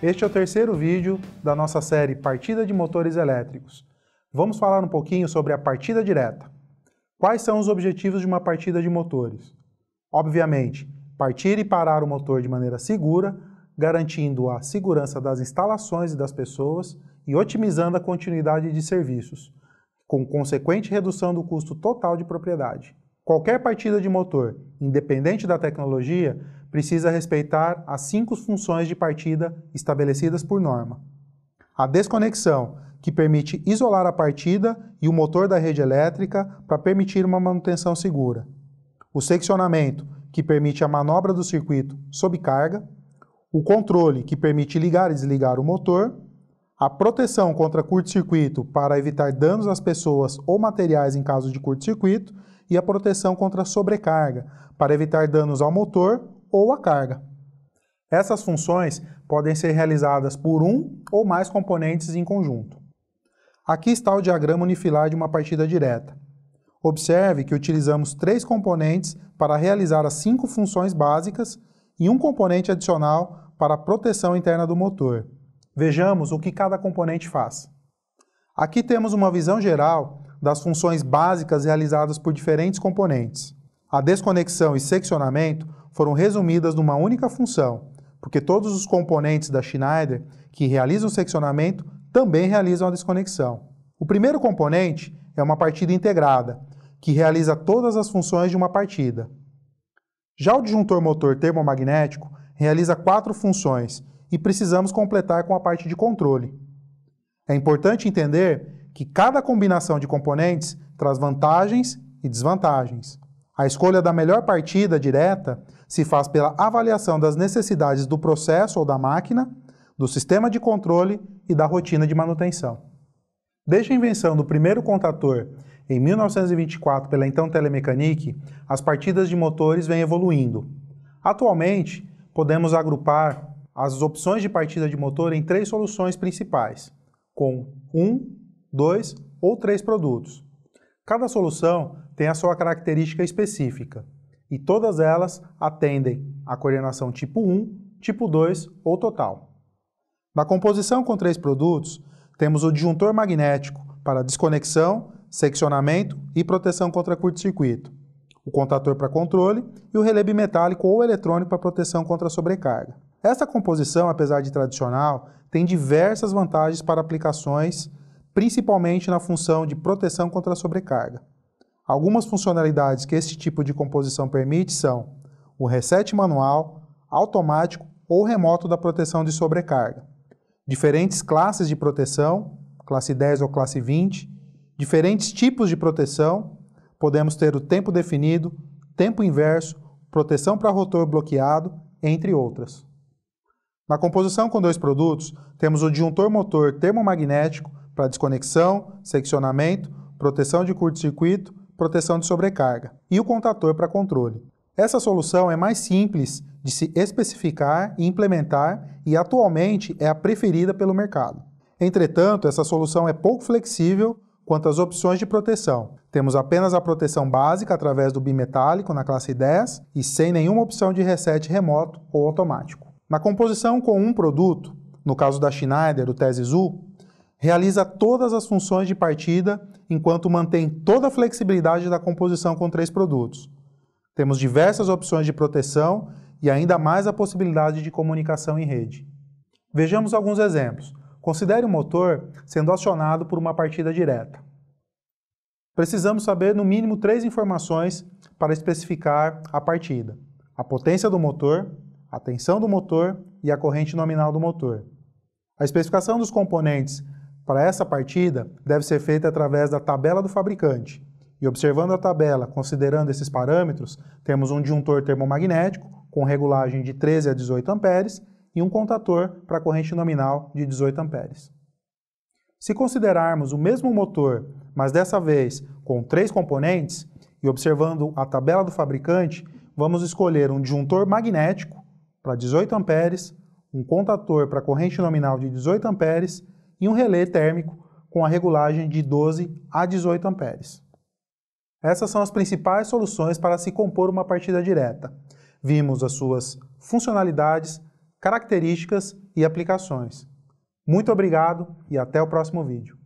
Este é o terceiro vídeo da nossa série Partida de Motores Elétricos. Vamos falar um pouquinho sobre a partida direta. Quais são os objetivos de uma partida de motores? Obviamente, partir e parar o motor de maneira segura, garantindo a segurança das instalações e das pessoas e otimizando a continuidade de serviços, com consequente redução do custo total de propriedade. Qualquer partida de motor, independente da tecnologia, precisa respeitar as cinco funções de partida estabelecidas por norma. A desconexão, que permite isolar a partida e o motor da rede elétrica para permitir uma manutenção segura. O seccionamento, que permite a manobra do circuito sob carga. O controle, que permite ligar e desligar o motor. A proteção contra curto-circuito, para evitar danos às pessoas ou materiais em caso de curto-circuito e a proteção contra sobrecarga, para evitar danos ao motor ou à carga. Essas funções podem ser realizadas por um ou mais componentes em conjunto. Aqui está o diagrama unifilar de uma partida direta. Observe que utilizamos três componentes para realizar as cinco funções básicas e um componente adicional para a proteção interna do motor. Vejamos o que cada componente faz. Aqui temos uma visão geral das funções básicas realizadas por diferentes componentes. A desconexão e seccionamento foram resumidas numa única função, porque todos os componentes da Schneider que realizam o seccionamento também realizam a desconexão. O primeiro componente é uma partida integrada, que realiza todas as funções de uma partida. Já o disjuntor motor termomagnético realiza quatro funções e precisamos completar com a parte de controle. É importante entender que cada combinação de componentes traz vantagens e desvantagens. A escolha da melhor partida direta se faz pela avaliação das necessidades do processo ou da máquina, do sistema de controle e da rotina de manutenção. Desde a invenção do primeiro contator em 1924 pela então Telemecanique, as partidas de motores vêm evoluindo. Atualmente, podemos agrupar as opções de partida de motor em três soluções principais, com 1, dois ou três produtos. Cada solução tem a sua característica específica e todas elas atendem à coordenação tipo 1, tipo 2 ou total. Na composição com três produtos, temos o disjuntor magnético para desconexão, seccionamento e proteção contra curto-circuito, o contator para controle e o relé metálico ou eletrônico para proteção contra sobrecarga. Esta composição, apesar de tradicional, tem diversas vantagens para aplicações principalmente na função de proteção contra a sobrecarga. Algumas funcionalidades que esse tipo de composição permite são o reset manual, automático ou remoto da proteção de sobrecarga, diferentes classes de proteção, classe 10 ou classe 20, diferentes tipos de proteção, podemos ter o tempo definido, tempo inverso, proteção para rotor bloqueado, entre outras. Na composição com dois produtos, temos o disjuntor motor termomagnético para desconexão, seccionamento, proteção de curto-circuito, proteção de sobrecarga e o contator para controle. Essa solução é mais simples de se especificar e implementar e atualmente é a preferida pelo mercado. Entretanto, essa solução é pouco flexível quanto às opções de proteção. Temos apenas a proteção básica através do bimetálico na classe 10 e sem nenhuma opção de reset remoto ou automático. Na composição com um produto, no caso da Schneider, o Tese Zoo, realiza todas as funções de partida, enquanto mantém toda a flexibilidade da composição com três produtos. Temos diversas opções de proteção e ainda mais a possibilidade de comunicação em rede. Vejamos alguns exemplos. Considere o um motor sendo acionado por uma partida direta. Precisamos saber no mínimo três informações para especificar a partida. A potência do motor, a tensão do motor e a corrente nominal do motor. A especificação dos componentes para essa partida deve ser feita através da tabela do fabricante. E observando a tabela, considerando esses parâmetros, temos um disjuntor termomagnético com regulagem de 13 a 18 amperes e um contator para corrente nominal de 18 amperes. Se considerarmos o mesmo motor, mas dessa vez com três componentes, e observando a tabela do fabricante, vamos escolher um disjuntor magnético para 18 amperes, um contator para corrente nominal de 18 amperes e um relé térmico com a regulagem de 12 a 18 amperes. Essas são as principais soluções para se compor uma partida direta. Vimos as suas funcionalidades, características e aplicações. Muito obrigado e até o próximo vídeo.